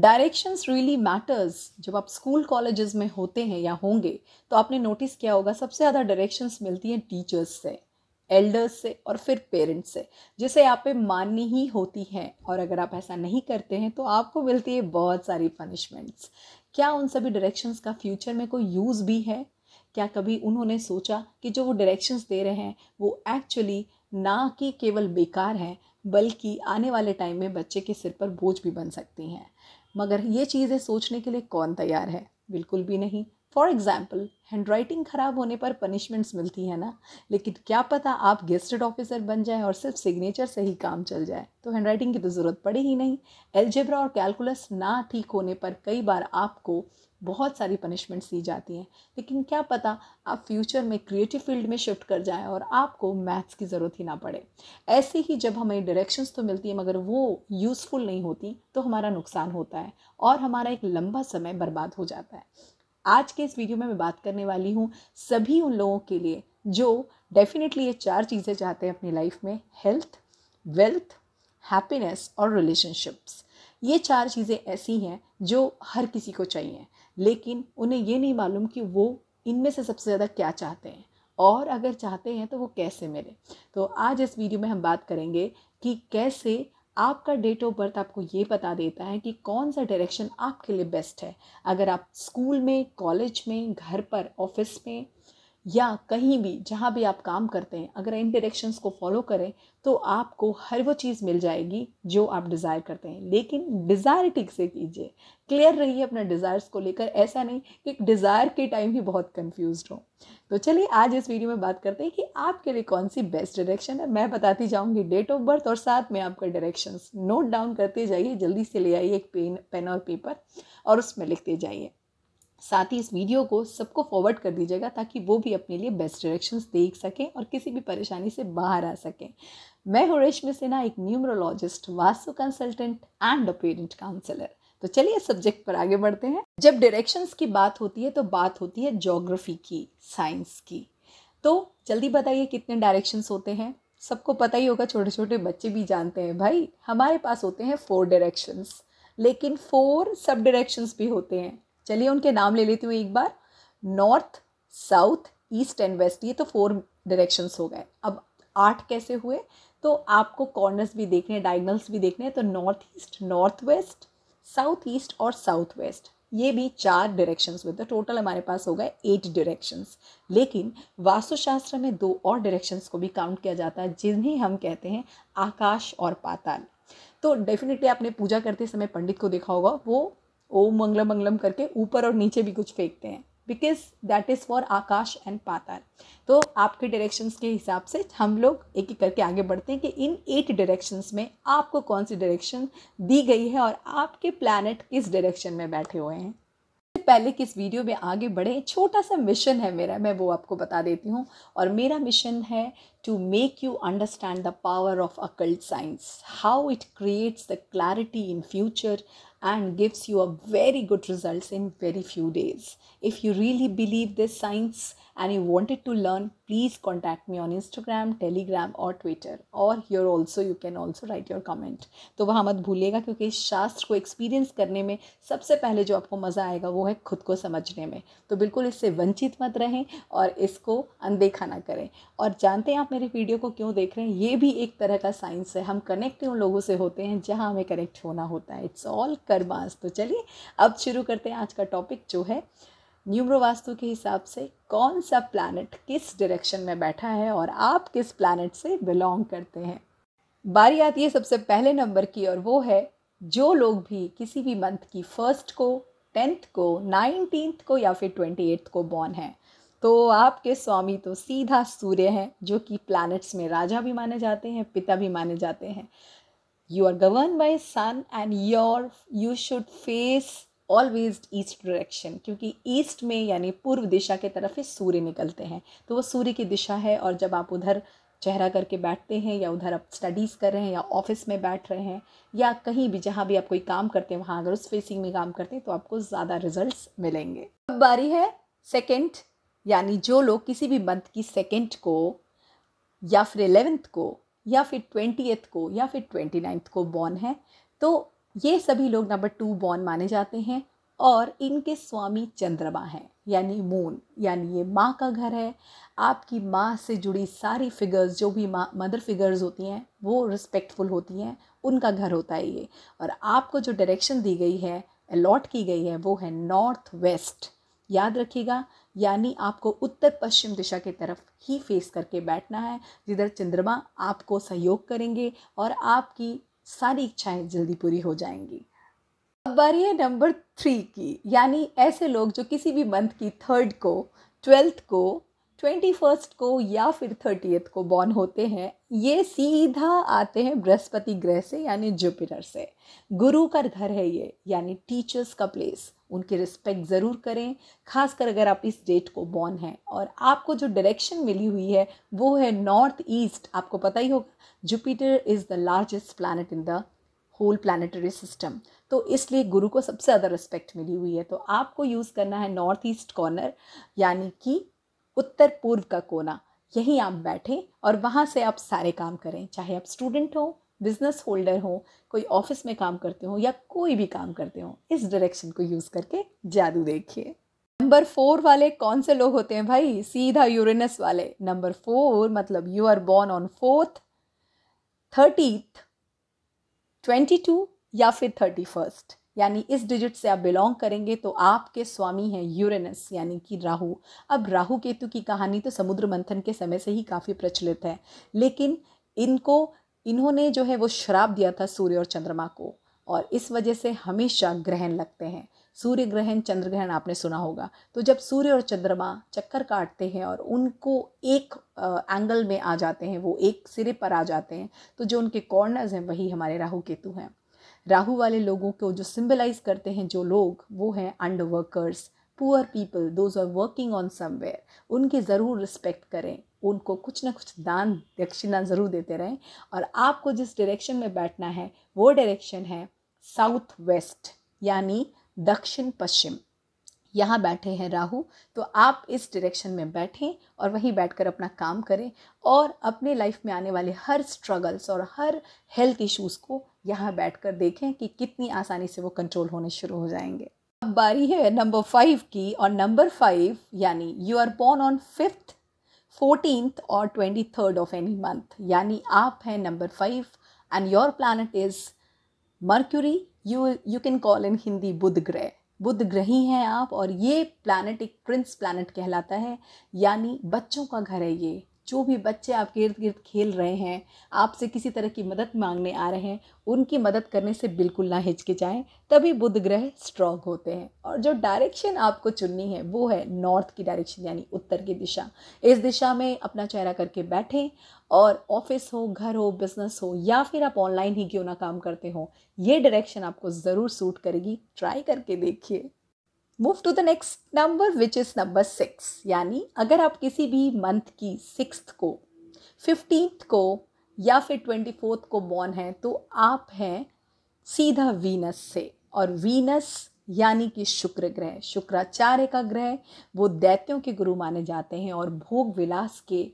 directions really matters जब आप school colleges में होते हैं या होंगे तो आपने नोटिस किया होगा सबसे ज़्यादा डायरेक्शंस मिलती हैं टीचर्स से एल्डर्स से और फिर पेरेंट्स से जिसे आप पे माननी ही होती है और अगर आप ऐसा नहीं करते हैं तो आपको मिलती है बहुत सारी पनिशमेंट्स क्या उन सभी डायरेक्शंस का फ्यूचर में कोई यूज़ भी है क्या कभी उन्होंने सोचा कि जो वो डायरेक्शंस दे रहे हैं वो एक्चुअली ना कि केवल बेकार हैं बल्कि आने वाले टाइम में बच्चे के सिर पर बोझ भी बन सकती हैं मगर ये चीज़ें सोचने के लिए कौन तैयार है बिल्कुल भी नहीं फॉर एग्ज़ाम्पल हैंडराइटिंग ख़राब होने पर पनिशमेंट्स मिलती है ना लेकिन क्या पता आप गेस्टेड ऑफिसर बन जाए और सिर्फ सिग्नेचर से ही काम चल जाए तो हैंडराइटिंग की तो ज़रूरत पड़े ही नहीं एल्जेब्रा और कैलकुलस ना ठीक होने पर कई बार आपको बहुत सारी पनिशमेंट्स दी जाती हैं लेकिन क्या पता आप फ्यूचर में क्रिएटिव फील्ड में शिफ्ट कर जाएं और आपको मैथ्स की ज़रूरत ही ना पड़े ऐसे ही जब हमें डायरेक्शंस तो मिलती हैं मगर वो यूज़फुल नहीं होती तो हमारा नुकसान होता है और हमारा एक लंबा समय बर्बाद हो जाता है आज के इस वीडियो में मैं बात करने वाली हूँ सभी उन लोगों के लिए जो डेफिनेटली ये चार चीज़ें चाहते हैं अपनी लाइफ में हेल्थ वेल्थ हैप्पीनेस और रिलेशनशिप्स ये चार चीज़ें ऐसी हैं जो हर किसी को चाहिए लेकिन उन्हें ये नहीं मालूम कि वो इनमें से सबसे ज़्यादा क्या चाहते हैं और अगर चाहते हैं तो वो कैसे मिले तो आज इस वीडियो में हम बात करेंगे कि कैसे आपका डेट ऑफ बर्थ आपको ये बता देता है कि कौन सा डायरेक्शन आपके लिए बेस्ट है अगर आप स्कूल में कॉलेज में घर पर ऑफिस में या कहीं भी जहाँ भी आप काम करते हैं अगर इन डायरेक्शंस को फॉलो करें तो आपको हर वो चीज़ मिल जाएगी जो आप डिज़ायर करते हैं लेकिन डिज़ायर ठीक से कीजिए क्लियर रहिए अपना डिज़ायर्स को लेकर ऐसा नहीं कि डिज़ायर के टाइम ही बहुत कंफ्यूज हो तो चलिए आज इस वीडियो में बात करते हैं कि आपके लिए कौन सी बेस्ट डायरेक्शन है मैं बताती जाऊँगी डेट ऑफ बर्थ और साथ में आपका डायरेक्शंस नोट डाउन करते जाइए जल्दी से ले आइए एक पेन पेन और पेपर और उसमें लिखते जाइए साथ ही इस वीडियो को सबको फॉरवर्ड कर दीजिएगा ताकि वो भी अपने लिए बेस्ट डायरेक्शंस देख सकें और किसी भी परेशानी से बाहर आ सकें मैं हूँ रेशमी सिन्हा एक numerologist vastu consultant and a parent counsellor तो चलिए सब्जेक्ट पर आगे बढ़ते हैं जब डायरेक्शंस की बात होती है तो बात होती है जोग्राफी की साइंस की तो जल्दी बताइए कितने डायरेक्शंस होते हैं सबको पता ही होगा छोटे छोटे बच्चे भी जानते हैं भाई हमारे पास होते हैं फोर डायरेक्शंस लेकिन फोर सब डायरेक्शंस भी होते हैं चलिए उनके नाम ले लेती हूँ एक बार north south east and west ये तो फोर डायरेक्शंस हो गए अब आठ कैसे हुए तो आपको कॉर्नर्स भी देखने डायगनल्स भी देखने हैं तो north east north west south east और साउथ वेस्ट ये भी चार डायरेक्शंस हुए तो टोटल हमारे पास हो गए एट डायरेक्शंस लेकिन वास्तुशास्त्र में दो और डायरेक्शंस को भी काउंट किया जाता है जिन्हें हम कहते हैं आकाश और पाताल तो डेफिनेटली आपने पूजा करते समय पंडित को देखा होगा वो ओम मंगलम मंगलम करके ऊपर और नीचे भी कुछ फेंकते हैं because that is for akash and patal तो आपके डायरेक्शंस के हिसाब से हम लोग एक एक करके आगे बढ़ते हैं कि इन एट डायरेक्शंस में आपको कौन सी डायरेक्शन दी गई है और आपके प्लानट किस डायरेक्शन में बैठे हुए हैं पहले कि इस वीडियो में आगे बढ़े छोटा सा मिशन है मेरा मैं वो आपको बता देती हूँ और मेरा मिशन है to make you understand the power of occult science how it creates the clarity in future and gives you a very good results in very few days if you really believe this science and you wanted to learn please contact me on instagram telegram or twitter or here also you can also write your comment तो वहाँ मत भूलिएगा क्योंकि इस शास्त्र को experience करने में सबसे पहले जो आपको मज़ा आएगा वो है खुद को समझने में तो बिल्कुल इससे वंचित मत रहें और इसको अनदेखा ना करें और जानते हैं आप मेरे वीडियो को क्यों देख रहे हैं ये भी एक तरह का साइंस है हम कनेक्ट उन लोगों से होते हैं जहाँ हमें कनेक्ट होना होता है इट्स ऑल कर्मास तो चलिए अब शुरू करते हैं आज का टॉपिक जो है न्यूमरो वास्तु के हिसाब से कौन सा प्लानट किस डायरेक्शन में बैठा है और आप किस प्लानट से बिलोंग करते हैं बारी आती है सबसे पहले नंबर की और वो है जो लोग भी किसी भी मंथ की फर्स्ट को टेंथ को नाइनटीन्थ को या फिर ट्वेंटी एट्थ को बॉर्न है तो आपके स्वामी तो सीधा सूर्य हैं जो कि प्लैनेट्स में राजा भी माने जाते हैं पिता भी माने जाते हैं you are governed by sun and your you should face always east direction क्योंकि ईस्ट में यानी पूर्व दिशा के तरफ ही सूर्य निकलते हैं तो वो सूर्य की दिशा है और जब आप उधर चेहरा करके बैठते हैं या उधर आप स्टडीज़ कर रहे हैं या ऑफिस में बैठ रहे हैं या कहीं भी जहाँ भी आप कोई काम करते हैं वहाँ अगर उस फेसिंग में काम करते हैं तो आपको ज़्यादा रिजल्ट मिलेंगे अब बारी है सेकेंड यानी जो लोग किसी भी मंथ की सेकेंड को या फिर एलेवेंथ को या फिर ट्वेंटी को या फिर ट्वेंटी नाइन्थ को बॉर्न है तो ये सभी लोग नंबर टू बॉर्न माने जाते हैं और इनके स्वामी चंद्रमा हैं यानी मून यानी ये माँ का घर है आपकी माँ से जुड़ी सारी फिगर्स जो भी माँ मदर फिगर्स होती हैं वो रिस्पेक्टफुल होती हैं उनका घर होता है ये और आपको जो डायरेक्शन दी गई है अलॉट की गई है वो है नॉर्थ वेस्ट याद रखिएगा यानी आपको उत्तर पश्चिम दिशा की तरफ ही फेस करके बैठना है जिधर चंद्रमा आपको सहयोग करेंगे और आपकी सारी इच्छाएं जल्दी पूरी हो जाएंगी अब बारी है नंबर थ्री की यानी ऐसे लोग जो किसी भी मंथ की थर्ड को ट्वेल्थ को ट्वेंटी फर्स्ट को या फिर थर्टीथ को बॉर्न होते हैं ये सीधा आते हैं बृहस्पति ग्रह से यानी जुपिटर से गुरु का घर है ये यानी टीचर्स का प्लेस उनकी रिस्पेक्ट ज़रूर करें खासकर अगर आप इस डेट को बॉर्न हैं और आपको जो डायरेक्शन मिली हुई है वो है नॉर्थ ईस्ट आपको पता ही होगा Jupiter is the largest planet in the whole planetary system तो इसलिए गुरु को सबसे ज़्यादा रिस्पेक्ट मिली हुई है तो आपको यूज़ करना है नॉर्थ ईस्ट कॉर्नर यानी कि उत्तर पूर्व का कोना यहीं आप बैठें और वहाँ से आप सारे काम करें चाहे आप स्टूडेंट हों बिज़नेस होल्डर हो कोई ऑफिस में काम करते हो या कोई भी काम करते हो इस डायरेक्शन को यूज़ करके जादू देखिए नंबर फोर वाले कौन से लोग होते हैं भाई सीधा यूरेनस वाले नंबर फोर मतलब you are born on fourth thirteenth twenty two या फिर थर्टी फर्स्ट यानी इस डिजिट से आप बिलोंग करेंगे तो आपके स्वामी हैं यूरेनस यानी कि राहु अब राहु केतु की कहानी तो समुद्र मंथन के समय से ही काफ़ी प्रचलित है लेकिन इनको इन्होंने जो है वो श्राप दिया था सूर्य और चंद्रमा को और इस वजह से हमेशा ग्रहण लगते हैं सूर्य ग्रहण चंद्र ग्रहण आपने सुना होगा तो जब सूर्य और चंद्रमा चक्कर काटते हैं और उनको एक आ, एंगल में आ जाते हैं वो एक सिरे पर आ जाते हैं तो जो उनके कॉर्नर्स हैं वही हमारे राहु केतु हैं राहु वाले लोगों को जो सिम्बलाइज करते हैं जो लोग वो हैं under workers poor people those are working on somewhere उनकी ज़रूर रिस्पेक्ट करें उनको कुछ ना कुछ दान दक्षिणा ज़रूर देते रहें और आपको जिस डायरेक्शन में बैठना है वो डायरेक्शन है साउथ वेस्ट यानी दक्षिण पश्चिम यहाँ बैठे हैं राहु तो आप इस डायरेक्शन में बैठें और वहीं बैठकर अपना काम करें और अपने लाइफ में आने वाले हर स्ट्रगल्स और हर हेल्थ इश्यूज़ को यहाँ बैठकर देखें कि कितनी आसानी से वो कंट्रोल होने शुरू हो जाएंगे अब बारी है नंबर फाइव की और नंबर फाइव यानी you are born on fifth fourteenth और twenty third of any month यानी आप हैं number five and your planet is Mercury you you can call in Hindi Budh grah Budh ग्रही हैं आप और ये प्लानट एक प्रिंस प्लानट कहलाता है यानी बच्चों का घर है ये जो भी बच्चे आपके इर्द गिर्द खेल रहे हैं आपसे किसी तरह की मदद मांगने आ रहे हैं उनकी मदद करने से बिल्कुल ना हिचके जाएं तभी बुध ग्रह स्ट्रॉन्ग होते हैं और जो डायरेक्शन आपको चुननी है वो है नॉर्थ की डायरेक्शन यानी उत्तर की दिशा इस दिशा में अपना चेहरा करके बैठें और ऑफिस हो घर हो बिजनेस हो या फिर आप ऑनलाइन ही क्यों ना काम करते हो ये डायरेक्शन आपको ज़रूर सूट करेगी ट्राई करके देखिए move to the next number which is number six यानी अगर आप किसी भी मंथ की सिक्स को फिफ्टींथ को या फिर ट्वेंटी फोर्थ को बॉर्न है तो आप हैं सीधा वीनस से और वीनस यानी कि शुक्र ग्रह शुक्राचार्य का ग्रह वो दैत्यों के गुरु माने जाते हैं और भोग विलास के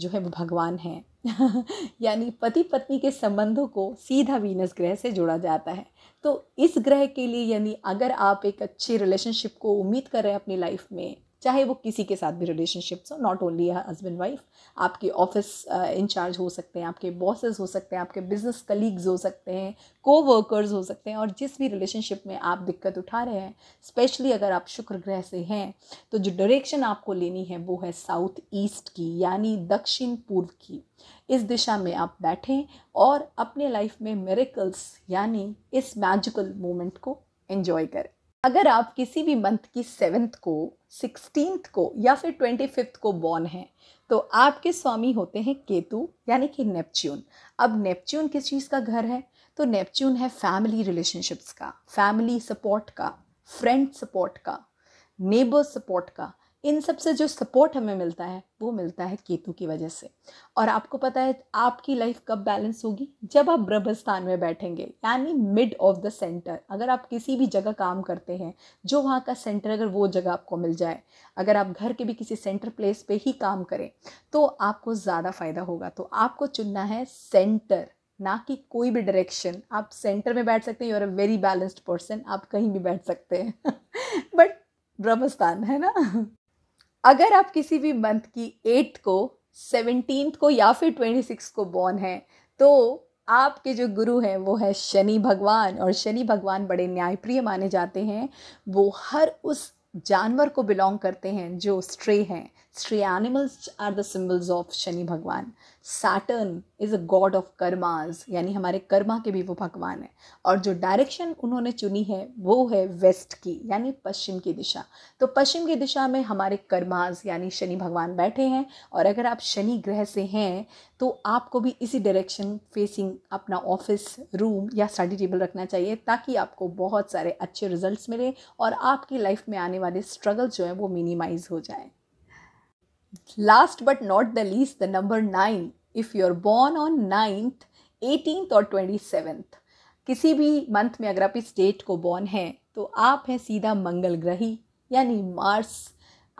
जो है वो भगवान हैं यानी पति पत्नी के संबंधों को सीधा वीनस ग्रह से जोड़ा जाता है तो इस ग्रह के लिए यानी अगर आप एक अच्छी रिलेशनशिप को उम्मीद कर रहे हैं अपनी लाइफ में चाहे वो किसी के साथ भी रिलेशनशिप्स हो नॉट ओनली हस्बैंड वाइफ आपके ऑफिस इंचार्ज uh, हो सकते हैं आपके बॉसेस हो सकते हैं आपके बिजनेस कलीग्स हो सकते हैं को वर्कर्स हो सकते हैं और जिस भी रिलेशनशिप में आप दिक्कत उठा रहे हैं स्पेशली अगर आप शुक्र ग्रह से हैं तो जो डायरेक्शन आपको लेनी है वो है साउथ ईस्ट की यानी दक्षिण पूर्व की इस दिशा में आप बैठें और अपने लाइफ में मेरेकल्स यानी इस मैजिकल मोमेंट को एंजॉय करें अगर आप किसी भी मंथ की सेवेंथ को सिक्सटीन को या फिर ट्वेंटी फिफ्थ को बॉर्न हैं तो आपके स्वामी होते हैं केतु यानी कि नेपच्यून अब नेपच्यून किस चीज़ का घर है तो नेपच्यून है फैमिली रिलेशनशिप्स का फैमिली सपोर्ट का फ्रेंड सपोर्ट का नेबर सपोर्ट का इन सब से जो सपोर्ट हमें मिलता है वो मिलता है केतु की वजह से और आपको पता है आपकी लाइफ कब बैलेंस होगी जब आप ब्रह्म स्थान में बैठेंगे यानी मिड ऑफ द सेंटर अगर आप किसी भी जगह काम करते हैं जो वहाँ का सेंटर अगर वो जगह आपको मिल जाए अगर आप घर के भी किसी सेंटर प्लेस पे ही काम करें तो आपको ज़्यादा फ़ायदा होगा तो आपको चुनना है सेंटर ना कि कोई भी डायरेक्शन आप सेंटर में बैठ सकते हैं you are a very balanced person आप कहीं भी बैठ सकते हैं बट ब्रह्मस्थान है ना अगर आप किसी भी मंथ की एट्थ को सेवनटीन को या फिर ट्वेंटी सिक्स को बॉर्न हैं तो आपके जो गुरु हैं वो है शनि भगवान और शनि भगवान बड़े न्यायप्रिय माने जाते हैं वो हर उस जानवर को बिलोंग करते हैं जो स्ट्रे हैं Three animals are the symbols of Shani bhagwan Saturn is a god of karmas यानी हमारे कर्मा के भी वो भगवान है और जो डायरेक्शन उन्होंने चुनी है वो है वेस्ट की यानी पश्चिम की दिशा तो पश्चिम की दिशा में हमारे कर्माज यानी शनि भगवान बैठे हैं और अगर आप शनि ग्रह से हैं तो आपको भी इसी डायरेक्शन फेसिंग अपना ऑफिस रूम या स्टडी टेबल रखना चाहिए ताकि आपको बहुत सारे अच्छे रिजल्ट्स मिले और आपकी लाइफ में आने वाले स्ट्रगल जो हैं वो मिनिमाइज़ हो जाए last but not the least the number nine if you are born on ninth eighteenth और ट्वेंटी सेवेंथ किसी भी मंथ में अगर आप इस डेट को बॉर्न हैं तो आप हैं सीधा मंगल ग्रही यानी मार्स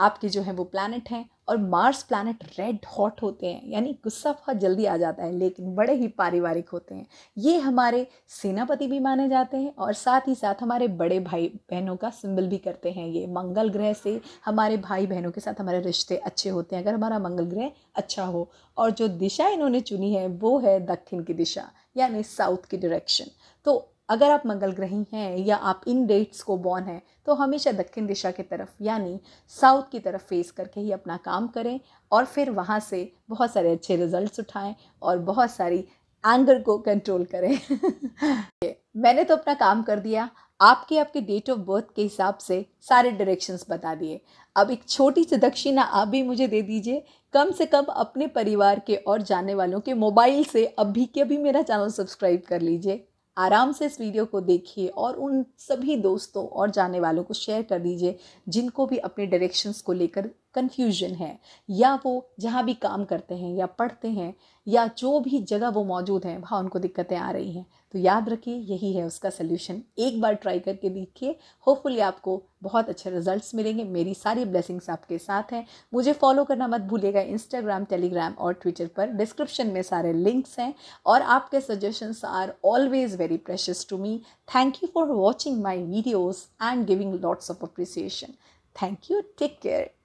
आपके जो है वो प्लानट हैं और मार्स प्लानट रेड हॉट होते हैं यानी गुस्सा बहुत जल्दी आ जाता है लेकिन बड़े ही पारिवारिक होते हैं ये हमारे सेनापति भी माने जाते हैं और साथ ही साथ हमारे बड़े भाई बहनों का सिंबल भी करते हैं ये मंगल ग्रह से हमारे भाई बहनों के साथ हमारे रिश्ते अच्छे होते हैं अगर हमारा मंगल ग्रह अच्छा हो और जो दिशा इन्होंने चुनी है वो है दक्षिण की दिशा यानी साउथ की डायरेक्शन तो अगर आप मंगल ग्रही हैं या आप इन डेट्स को बॉर्न हैं तो हमेशा दक्षिण दिशा की तरफ यानी साउथ की तरफ फेस करके ही अपना काम करें और फिर वहाँ से बहुत सारे अच्छे रिजल्ट्स उठाएं और बहुत सारी एंगर को कंट्रोल करें मैंने तो अपना काम कर दिया आपके आपके डेट ऑफ बर्थ के हिसाब से सारे डायरेक्शंस बता दिए अब एक छोटी सी दक्षिणा आप भी मुझे दे दीजिए कम से कम अपने परिवार के और जाने वालों के मोबाइल से अभी के अभी मेरा चैनल सब्सक्राइब कर लीजिए आराम से इस वीडियो को देखिए और उन सभी दोस्तों और जाने वालों को शेयर कर दीजिए जिनको भी अपने डायरेक्शंस को लेकर कन्फ्यूजन है या वो जहाँ भी काम करते हैं या पढ़ते हैं या जो भी जगह वो मौजूद हैं वहाँ उनको दिक्कतें आ रही हैं तो याद रखिए यही है उसका सल्यूशन एक बार ट्राई करके देखिए होपफुली आपको बहुत अच्छे रिजल्ट्स मिलेंगे मेरी सारी ब्लेसिंग्स आपके साथ हैं मुझे फॉलो करना मत भूलिएगा इंस्टाग्राम टेलीग्राम और ट्विटर पर डिस्क्रिप्शन में सारे लिंक्स हैं और आपके suggestions are always very precious to me thank you for watching my videos and giving lots of appreciation thank you take care